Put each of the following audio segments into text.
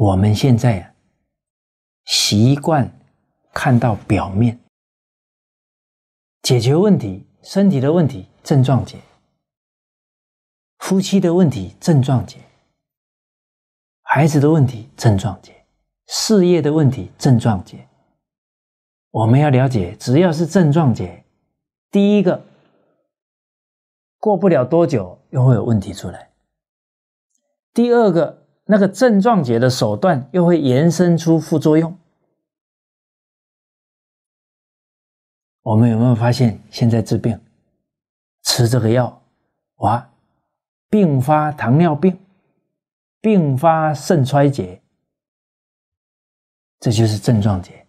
我们现在呀，习惯看到表面，解决问题，身体的问题症状解，夫妻的问题症状解，孩子的问题症状解，事业的问题症状解。我们要了解，只要是症状解，第一个，过不了多久又会有问题出来；第二个。那个症状解的手段又会延伸出副作用，我们有没有发现？现在治病吃这个药，哇，并发糖尿病，并发肾衰竭，这就是症状解。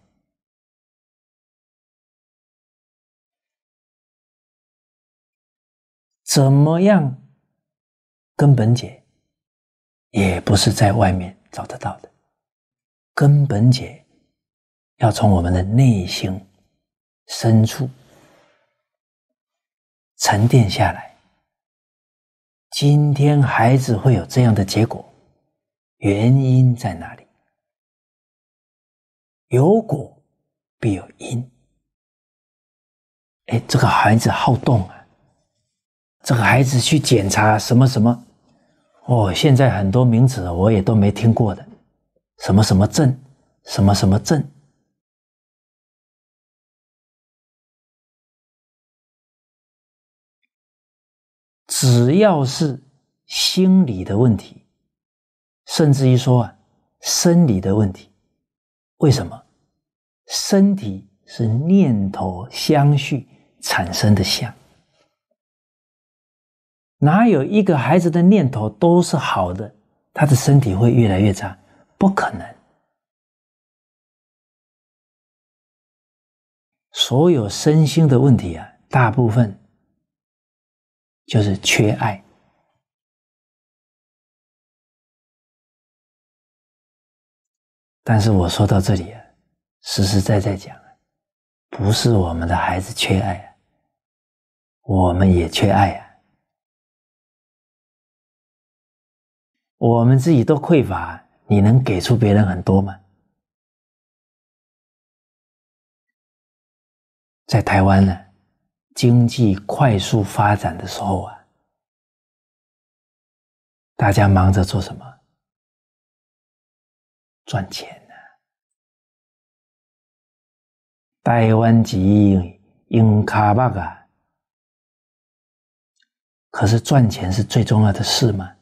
怎么样？根本解？也不是在外面找得到的，根本解要从我们的内心深处沉淀下来。今天孩子会有这样的结果，原因在哪里？有果必有因。哎，这个孩子好动啊，这个孩子去检查什么什么。哦，现在很多名字我也都没听过的，什么什么镇，什么什么镇。只要是心理的问题，甚至于说啊，生理的问题，为什么？身体是念头相续产生的相。哪有一个孩子的念头都是好的？他的身体会越来越差，不可能。所有身心的问题啊，大部分就是缺爱。但是我说到这里啊，实实在在讲啊，不是我们的孩子缺爱啊，我们也缺爱啊。我们自己都匮乏，你能给出别人很多吗？在台湾呢，经济快速发展的时候啊，大家忙着做什么？赚钱呢。台湾籍用卡巴的，可是赚钱是最重要的事吗？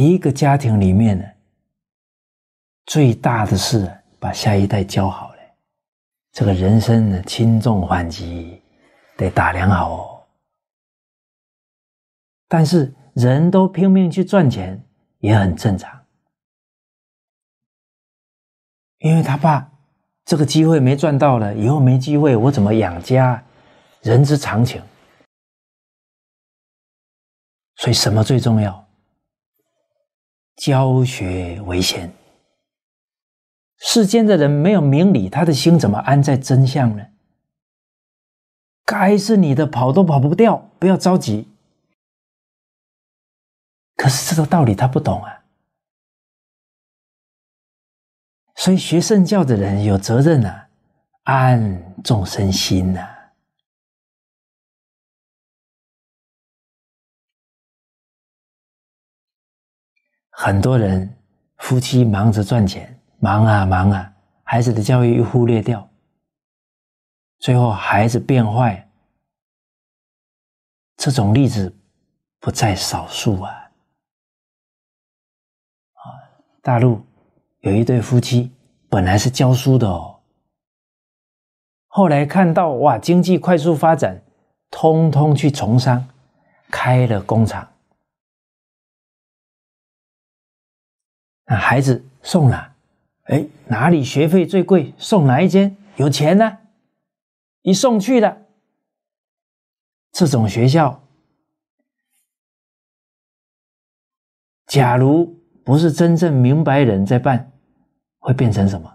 一个家庭里面呢，最大的事把下一代教好了，这个人生的轻重缓急得打量好。哦。但是人都拼命去赚钱也很正常，因为他怕这个机会没赚到了，以后没机会，我怎么养家？人之常情。所以什么最重要？教学为先，世间的人没有明理，他的心怎么安在真相呢？该是你的，跑都跑不掉，不要着急。可是这个道理他不懂啊，所以学圣教的人有责任啊，安众生心呐。很多人夫妻忙着赚钱，忙啊忙啊，孩子的教育又忽略掉，最后孩子变坏，这种例子不在少数啊。啊，大陆有一对夫妻本来是教书的哦，后来看到哇，经济快速发展，通通去从商，开了工厂。孩子送了，哎，哪里学费最贵？送哪一间？有钱呢，一送去了。这种学校，假如不是真正明白人在办，会变成什么？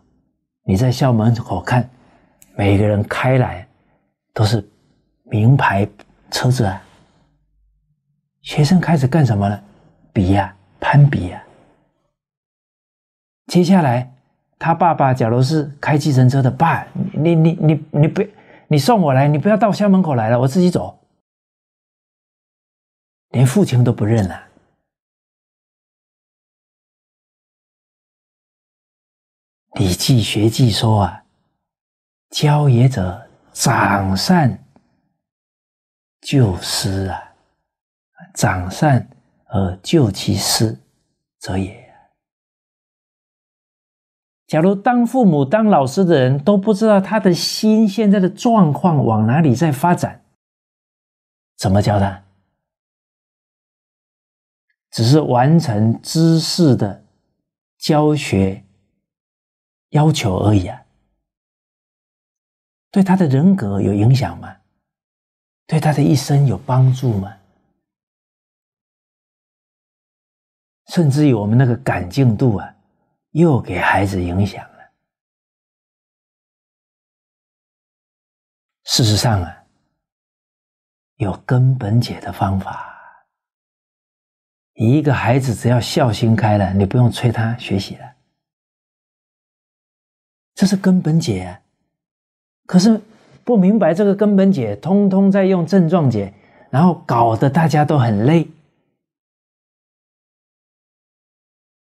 你在校门口看，每个人开来都是名牌车子啊。学生开始干什么了？比呀，攀比呀。接下来，他爸爸假如是开计程车的爸，你你你你不你送我来，你不要到校门口来了，我自己走。连父亲都不认了。《礼记学记》说啊：“教也者，长善救师啊，长善而救其师者也。”假如当父母、当老师的人都不知道他的心现在的状况往哪里在发展，怎么教他？只是完成知识的教学要求而已啊？对他的人格有影响吗？对他的一生有帮助吗？甚至于我们那个感进度啊？又给孩子影响了。事实上啊，有根本解的方法。一个孩子只要孝心开了，你不用催他学习了，这是根本解。可是不明白这个根本解，通通在用症状解，然后搞得大家都很累，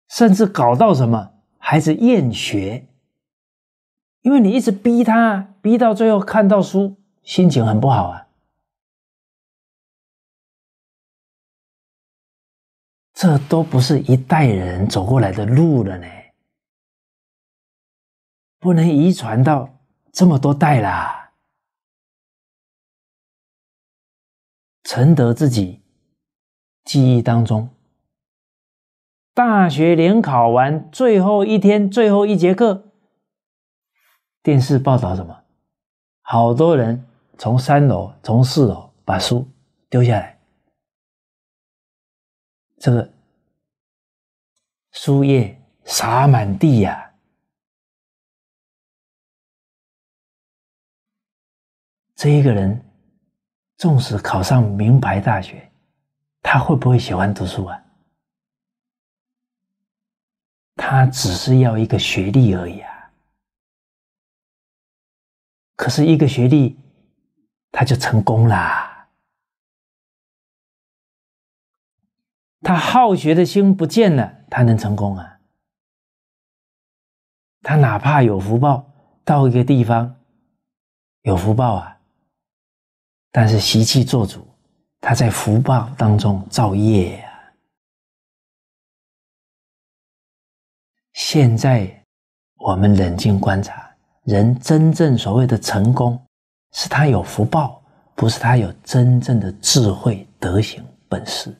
甚至搞到什么？孩子厌学，因为你一直逼他，逼到最后看到书，心情很不好啊。这都不是一代人走过来的路了呢，不能遗传到这么多代啦。承德自己记忆当中。大学联考完最后一天最后一节课，电视报道什么？好多人从三楼从四楼把书丢下来，这个书页洒满地呀。这一个人，纵使考上名牌大学，他会不会喜欢读书啊？他只是要一个学历而已啊，可是一个学历，他就成功啦。他好学的心不见了，他能成功啊？他哪怕有福报，到一个地方有福报啊，但是习气做主，他在福报当中造业。现在，我们冷静观察，人真正所谓的成功，是他有福报，不是他有真正的智慧、德行、本事。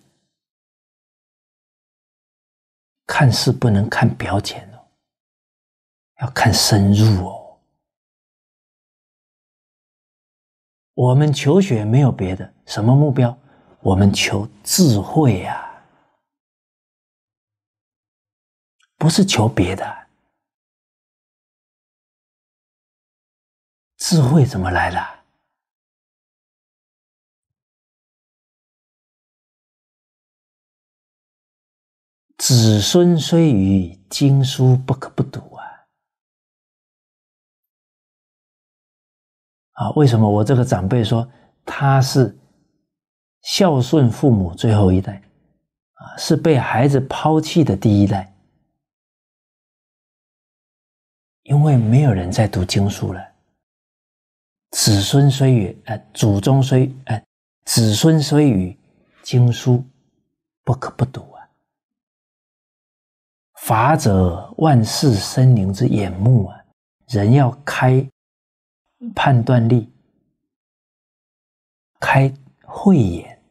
看似不能看表浅哦，要看深入哦。我们求学没有别的什么目标，我们求智慧呀。不是求别的，智慧怎么来的？子孙虽愚，经书不可不读啊！啊，为什么我这个长辈说他是孝顺父母最后一代啊？是被孩子抛弃的第一代。因为没有人在读经书了，子孙虽与呃，祖宗虽呃，子孙虽与经书不可不读啊。法者，万事生灵之眼目啊，人要开判断力，开慧眼，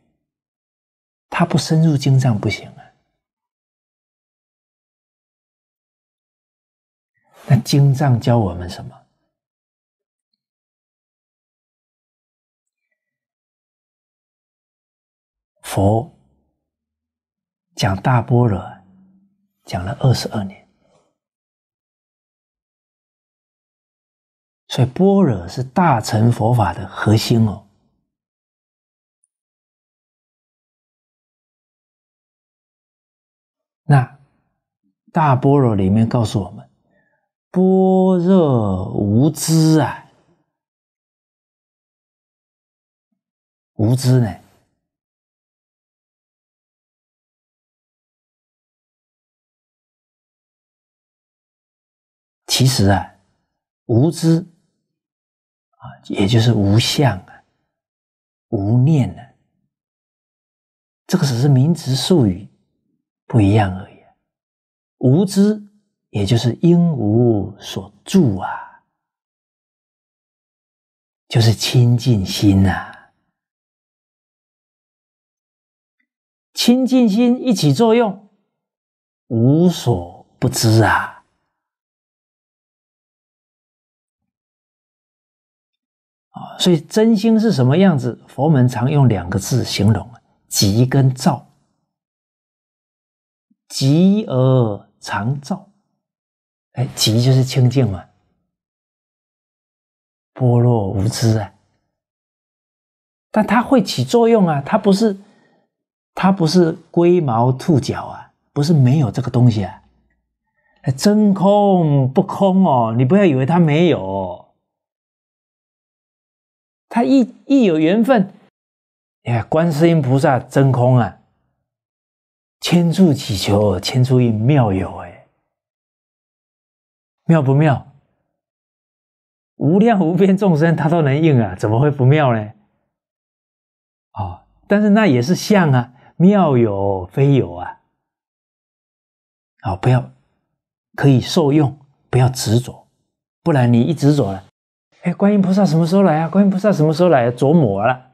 他不深入经藏不行。那经藏教我们什么？佛讲大般若，讲了二十二年，所以般若是大乘佛法的核心哦。那大般若里面告诉我们。般若无知啊，无知呢？其实啊，无知啊，也就是无相啊，无念呢。这个只是名词术语，不一样而已。无知。也就是应无所住啊，就是清净心呐。清净心一起作用，无所不知啊！所以真心是什么样子？佛门常用两个字形容：急跟躁，急而常躁。极就是清净嘛，般若无知啊，但它会起作用啊，它不是，它不是龟毛兔脚啊，不是没有这个东西啊，真空不空哦，你不要以为它没有，它一一有缘分，哎，观世音菩萨真空啊，千处祈求千处应妙有哎。妙不妙？无量无边众生，他都能应啊，怎么会不妙呢？啊！但是那也是相啊，妙有非有啊。啊！不要可以受用，不要执着，不然你一执着了，哎，观音菩萨什么时候来啊？观音菩萨什么时候来？琢磨了。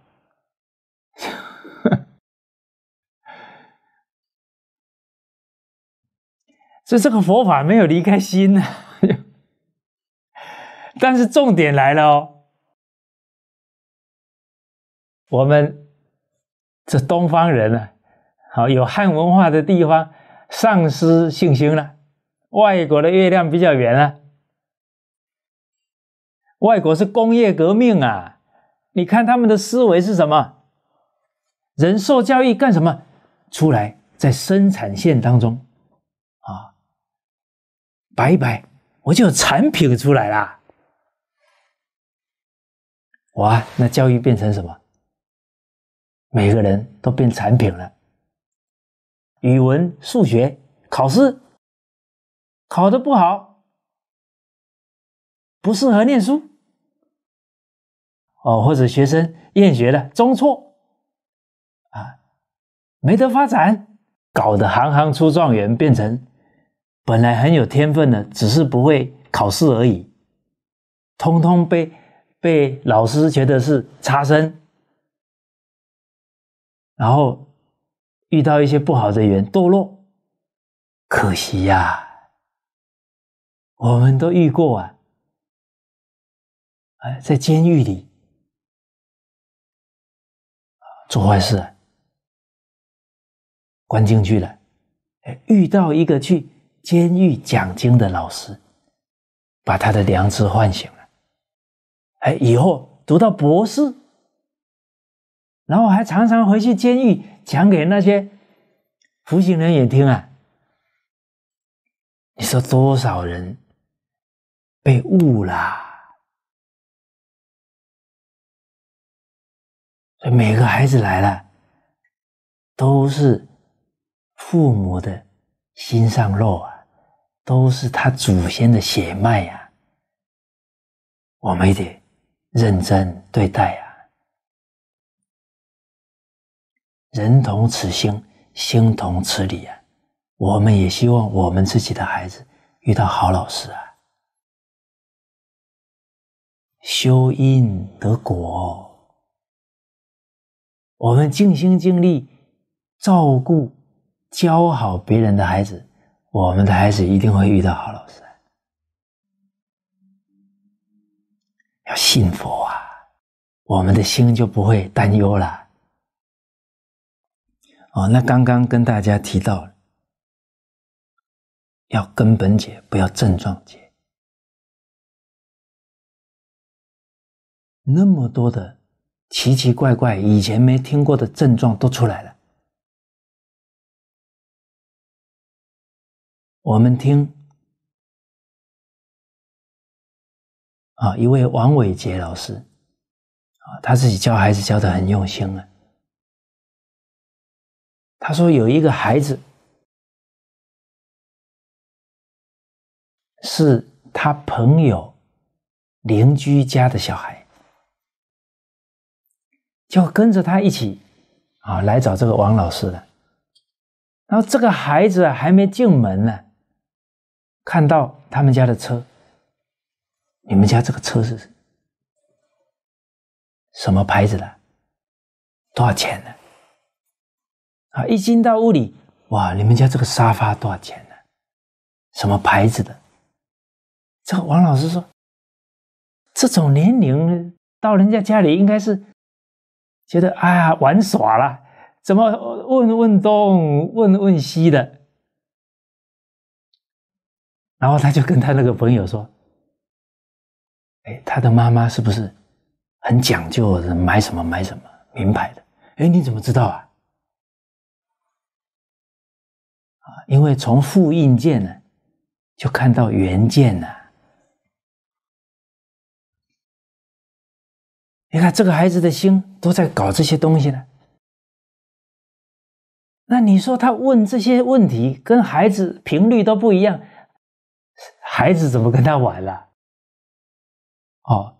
这 这个佛法没有离开心啊。但是重点来了哦，我们这东方人呢，好有汉文化的地方丧失信心了。外国的月亮比较圆啊，外国是工业革命啊，你看他们的思维是什么？人受教育干什么？出来在生产线当中，啊，摆一摆，我就有产品出来了。哇，那教育变成什么？每个人都变产品了。语文、数学考试考的不好，不适合念书哦，或者学生厌学了，中错，啊，没得发展，搞得行行出状元，变成本来很有天分的，只是不会考试而已，通通被。被老师觉得是差生，然后遇到一些不好的缘，堕落，可惜呀，我们都遇过啊，在监狱里做坏事，关进去了，遇到一个去监狱讲经的老师，把他的良知唤醒了。哎，以后读到博士，然后还常常回去监狱讲给那些服刑人员听啊！你说多少人被误了？所以每个孩子来了，都是父母的心上肉啊，都是他祖先的血脉呀，我们得。认真对待呀！人同此心，心同此理啊！我们也希望我们自己的孩子遇到好老师啊！修因得果，我们尽心尽力照顾、教好别人的孩子，我们的孩子一定会遇到好老师。要信佛啊，我们的心就不会担忧了。哦，那刚刚跟大家提到，要根本解，不要症状解。那么多的奇奇怪怪、以前没听过的症状都出来了，我们听。啊，一位王伟杰老师，啊，他自己教孩子教的很用心啊。他说有一个孩子是他朋友邻居家的小孩，就跟着他一起啊来找这个王老师的。然后这个孩子还没进门呢，看到他们家的车。你们家这个车是什么牌子的？多少钱呢？啊，一进到屋里，哇，你们家这个沙发多少钱呢？什么牌子的？这个王老师说，这种年龄到人家家里，应该是觉得啊，玩耍了，怎么问问东问问西的？然后他就跟他那个朋友说。哎，他的妈妈是不是很讲究？买什么买什么，名牌的。哎，你怎么知道啊？啊，因为从复印件呢，就看到原件了。你看这个孩子的心都在搞这些东西呢。那你说他问这些问题，跟孩子频率都不一样，孩子怎么跟他玩了？哦，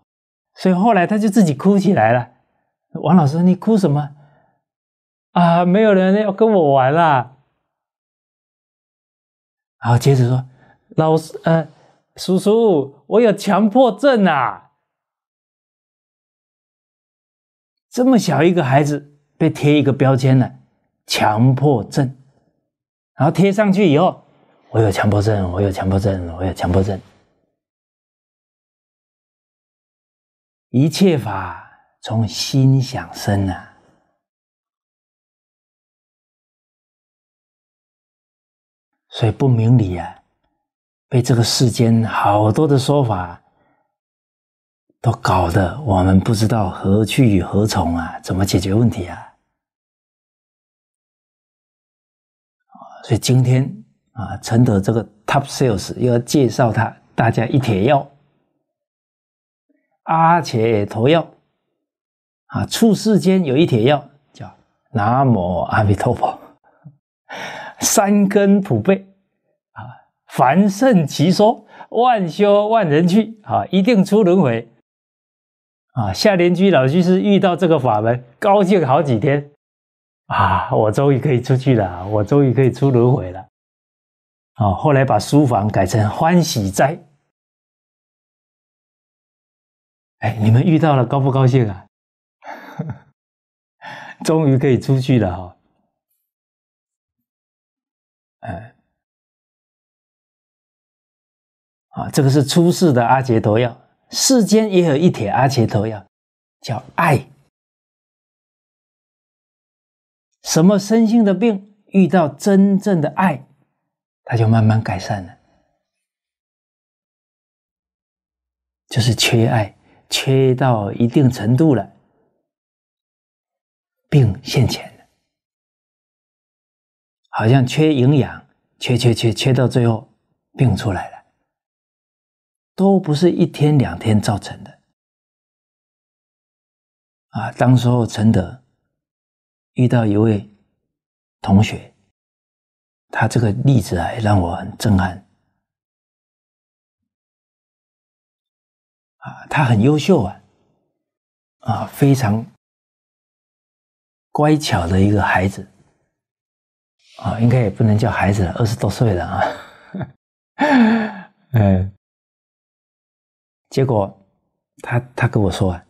所以后来他就自己哭起来了。王老师，你哭什么？啊，没有人要跟我玩了。然后接着说，老师，呃，叔叔，我有强迫症啊。这么小一个孩子被贴一个标签了，强迫症。然后贴上去以后，我有强迫症，我有强迫症，我有强迫症。一切法从心想生呐，所以不明理啊，被这个世间好多的说法都搞得我们不知道何去何从啊，怎么解决问题啊？所以今天啊，陈德这个 top sales 要介绍他，大家一帖要。阿且陀药啊，处世间有一铁药，叫南无阿弥陀佛。三根普被啊，凡圣齐说，万修万人去啊，一定出轮回。啊，夏莲居老居士遇到这个法门，高兴好几天啊，我终于可以出去了，我终于可以出轮回了。啊，后来把书房改成欢喜斋。哎，你们遇到了高不高兴啊？终于可以出去了哈！哎，啊，这个是初世的阿杰陀药，世间也有一帖阿杰陀药，叫爱。什么身心的病，遇到真正的爱，它就慢慢改善了，就是缺爱。缺到一定程度了，病现前了，好像缺营养，缺缺缺缺到最后，病出来了，都不是一天两天造成的，啊，当时候承德遇到一位同学，他这个例子啊，让我很震撼。啊，他很优秀啊，啊，非常乖巧的一个孩子，啊，应该也不能叫孩子，了，二十多岁了啊，哎，结果他他跟我说啊，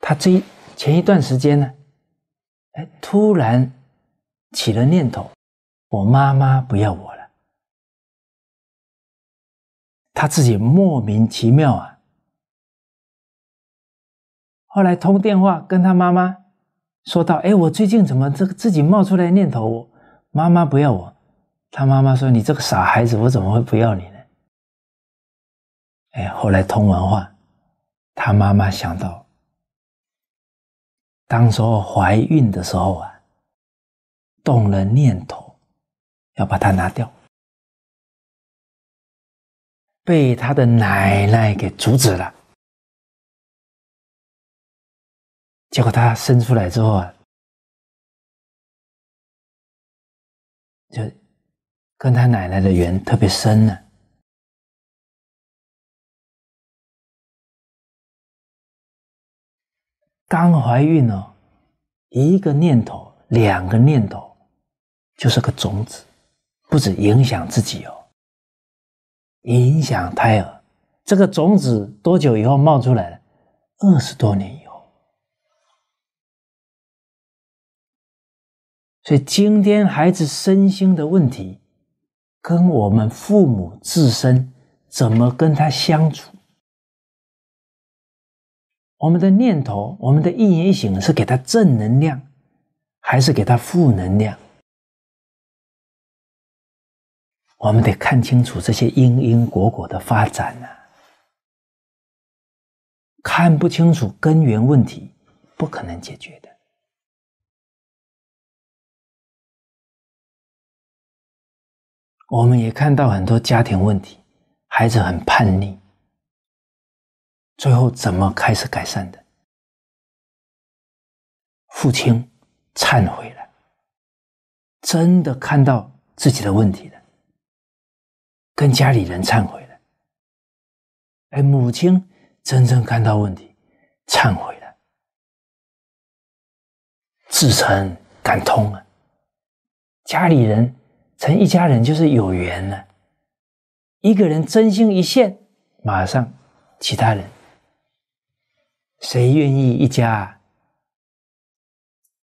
他最前一段时间呢，哎，突然起了念头，我妈妈不要我了，他自己莫名其妙啊。后来通电话跟他妈妈，说到：“哎，我最近怎么这个自己冒出来念头，我妈妈不要我。”他妈妈说：“你这个傻孩子，我怎么会不要你呢？”哎，后来通完话，他妈妈想到，当候怀孕的时候啊，动了念头，要把他拿掉，被他的奶奶给阻止了。结果他生出来之后啊，就跟他奶奶的缘特别深呢。刚怀孕哦，一个念头、两个念头，就是个种子，不止影响自己哦，影响胎儿。这个种子多久以后冒出来？二十多年。所以，今天孩子身心的问题，跟我们父母自身怎么跟他相处，我们的念头，我们的一言一行是给他正能量，还是给他负能量？我们得看清楚这些因因果果的发展啊！看不清楚根源问题，不可能解决的。我们也看到很多家庭问题，孩子很叛逆，最后怎么开始改善的？父亲忏悔了，真的看到自己的问题了，跟家里人忏悔了，哎，母亲真正看到问题，忏悔了，自诚感通了，家里人。成一家人就是有缘了。一个人真心一现，马上其他人谁愿意一家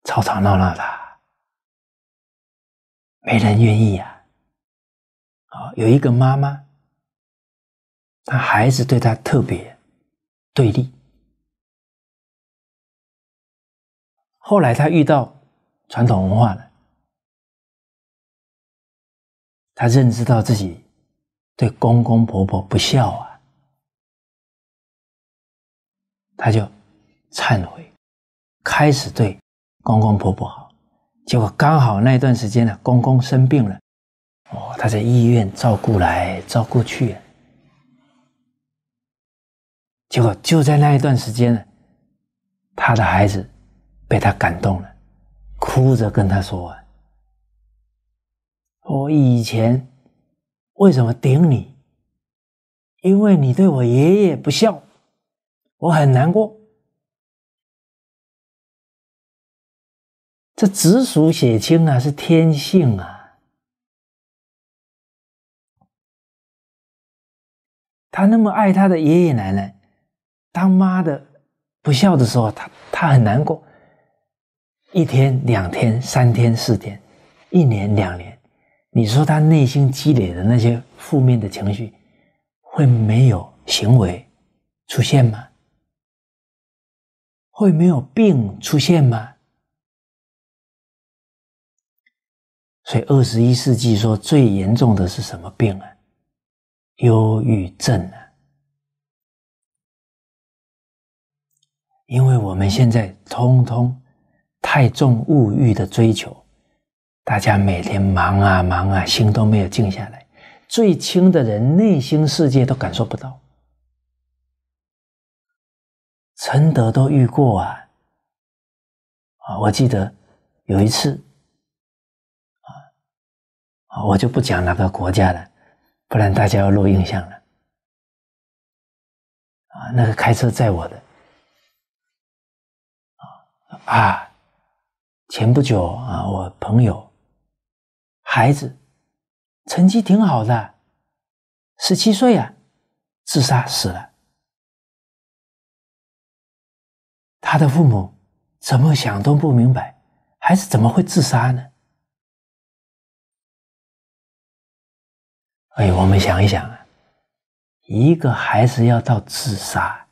吵吵闹闹的？没人愿意呀。啊，有一个妈妈，她孩子对她特别对立。后来她遇到传统文化了。他认知到自己对公公婆婆不孝啊，他就忏悔，开始对公公婆婆好。结果刚好那一段时间呢，公公生病了，哦，他在医院照顾来照顾去。结果就在那一段时间呢，他的孩子被他感动了，哭着跟他说。我以前为什么顶你？因为你对我爷爷不孝，我很难过。这紫薯血清啊，是天性啊。他那么爱他的爷爷奶奶，当妈的不孝的时候，他他很难过。一天、两天、三天、四天，一年、两年。你说他内心积累的那些负面的情绪，会没有行为出现吗？会没有病出现吗？所以，二十一世纪说最严重的是什么病啊？忧郁症啊！因为我们现在通通太重物欲的追求。大家每天忙啊忙啊，心都没有静下来。最轻的人内心世界都感受不到，承德都遇过啊！啊，我记得有一次，啊，啊，我就不讲哪个国家了，不然大家要落印象了。啊，那个开车载我的，啊啊，前不久啊，我朋友。孩子，成绩挺好的，十七岁啊，自杀死了。他的父母怎么想都不明白，孩子怎么会自杀呢？哎，我们想一想啊，一个孩子要到自杀，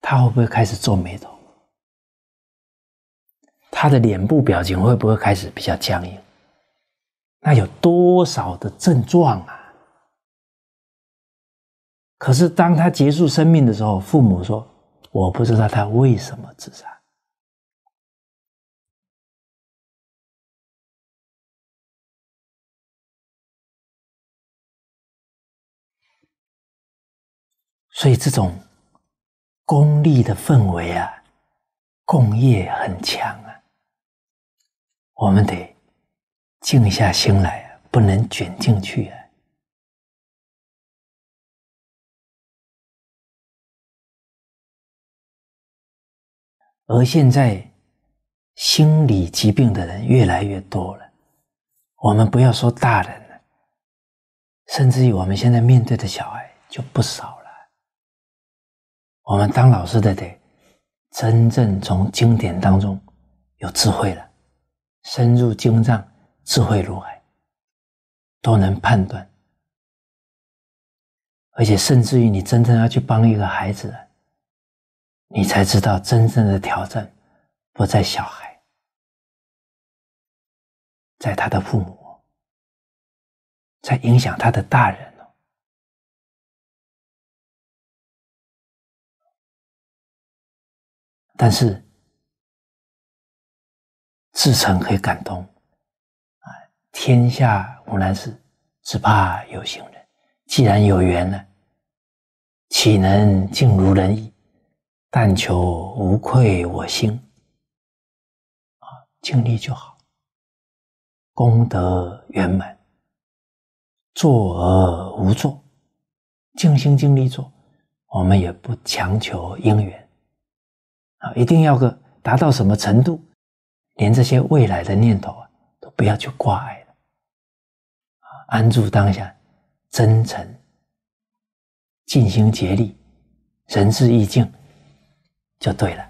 他会不会开始皱眉头？他的脸部表情会不会开始比较僵硬？那有多少的症状啊？可是当他结束生命的时候，父母说：“我不知道他为什么自杀。”所以这种功利的氛围啊，共业很强。我们得静下心来，不能卷进去啊！而现在，心理疾病的人越来越多了。我们不要说大人了，甚至于我们现在面对的小孩就不少了。我们当老师的得真正从经典当中有智慧了。深入精藏，智慧如海，都能判断。而且，甚至于你真正要去帮一个孩子，你才知道真正的挑战不在小孩，在他的父母，在影响他的大人但是。自诚可以感动，啊，天下无难事，只怕有心人。既然有缘呢，岂能尽如人意？但求无愧我心，啊，尽力就好。功德圆满，做而无做，尽心尽力做，我们也不强求因缘，啊，一定要个达到什么程度？连这些未来的念头啊，都不要去挂碍了，安住当下，真诚，尽心竭力，仁至义尽，就对了。